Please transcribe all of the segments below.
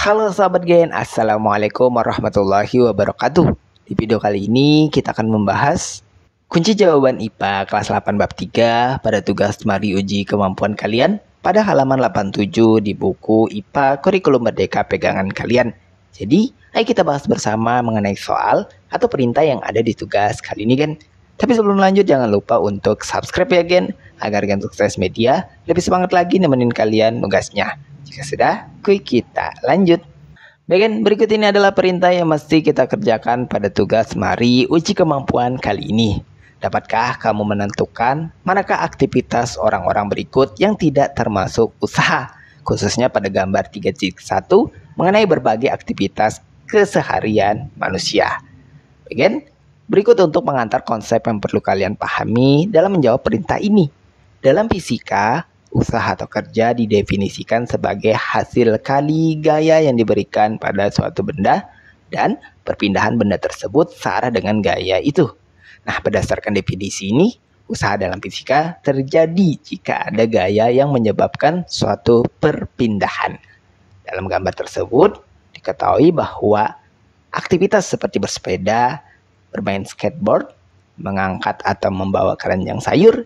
Halo sahabat Gen, Assalamualaikum warahmatullahi wabarakatuh Di video kali ini kita akan membahas Kunci jawaban IPA kelas 8 bab 3 pada tugas Mari Uji Kemampuan Kalian pada halaman 87 di buku IPA Kurikulum Merdeka Pegangan Kalian. Jadi, ayo kita bahas bersama mengenai soal atau perintah yang ada di tugas kali ini, Gen. Tapi sebelum lanjut jangan lupa untuk subscribe ya Gen Agar Gen Sukses Media lebih semangat lagi nemenin kalian tugasnya. Jika sudah, kui kita lanjut. Bagian berikut ini adalah perintah yang mesti kita kerjakan pada tugas mari uji kemampuan kali ini. Dapatkah kamu menentukan manakah aktivitas orang-orang berikut yang tidak termasuk usaha, khususnya pada gambar 3.1 mengenai berbagai aktivitas keseharian manusia. Bagian berikut untuk mengantar konsep yang perlu kalian pahami dalam menjawab perintah ini. Dalam fisika, usaha atau kerja didefinisikan sebagai hasil kali gaya yang diberikan pada suatu benda dan perpindahan benda tersebut searah dengan gaya itu. Nah, berdasarkan definisi ini, usaha dalam fisika terjadi jika ada gaya yang menyebabkan suatu perpindahan. Dalam gambar tersebut, diketahui bahwa aktivitas seperti bersepeda, bermain skateboard, mengangkat atau membawa keranjang sayur,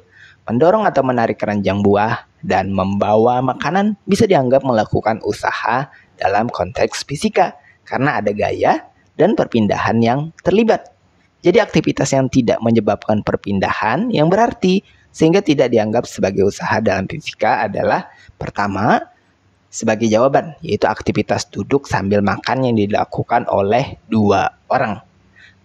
mendorong atau menarik keranjang buah, dan membawa makanan bisa dianggap melakukan usaha dalam konteks fisika karena ada gaya dan perpindahan yang terlibat. Jadi aktivitas yang tidak menyebabkan perpindahan yang berarti sehingga tidak dianggap sebagai usaha dalam fisika adalah pertama sebagai jawaban yaitu aktivitas duduk sambil makan yang dilakukan oleh dua orang.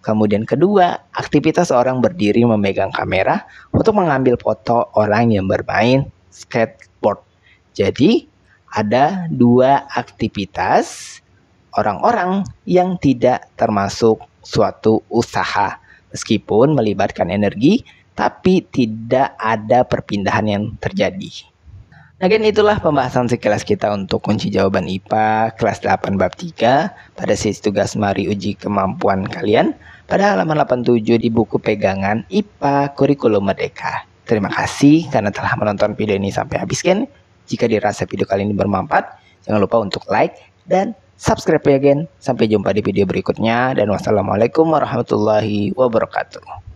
Kemudian kedua, aktivitas orang berdiri memegang kamera untuk mengambil foto orang yang bermain skateboard. Jadi, ada dua aktivitas orang-orang yang tidak termasuk suatu usaha meskipun melibatkan energi tapi tidak ada perpindahan yang terjadi. Again nah, itulah pembahasan sekelas kita untuk kunci jawaban IPA kelas 8 bab 3 pada sesi tugas mari uji kemampuan kalian pada halaman 87 di buku pegangan IPA Kurikulum Merdeka. Terima kasih karena telah menonton video ini sampai habis kan. Jika dirasa video kali ini bermanfaat, jangan lupa untuk like dan subscribe ya gen. Sampai jumpa di video berikutnya dan wassalamualaikum warahmatullahi wabarakatuh.